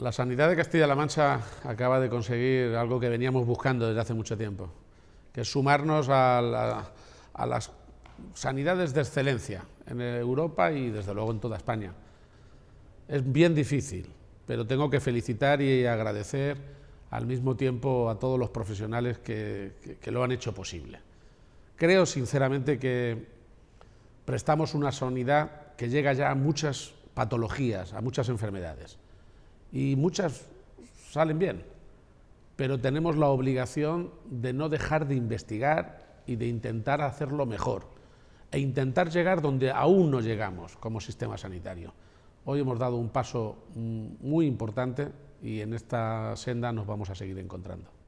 La sanidad de Castilla-La Mancha acaba de conseguir algo que veníamos buscando desde hace mucho tiempo, que es sumarnos a, las sanidades de excelencia en Europa y desde luego en toda España. Es bien difícil, pero tengo que felicitar y agradecer al mismo tiempo a todos los profesionales que lo han hecho posible. Creo sinceramente que prestamos una sanidad que llega ya a muchas patologías, a muchas enfermedades y muchas salen bien, pero tenemos la obligación de no dejar de investigar y de intentar hacerlo mejor e intentar llegar donde aún no llegamos como sistema sanitario. Hoy hemos dado un paso mm, muy importante y en esta senda nos vamos a seguir encontrando.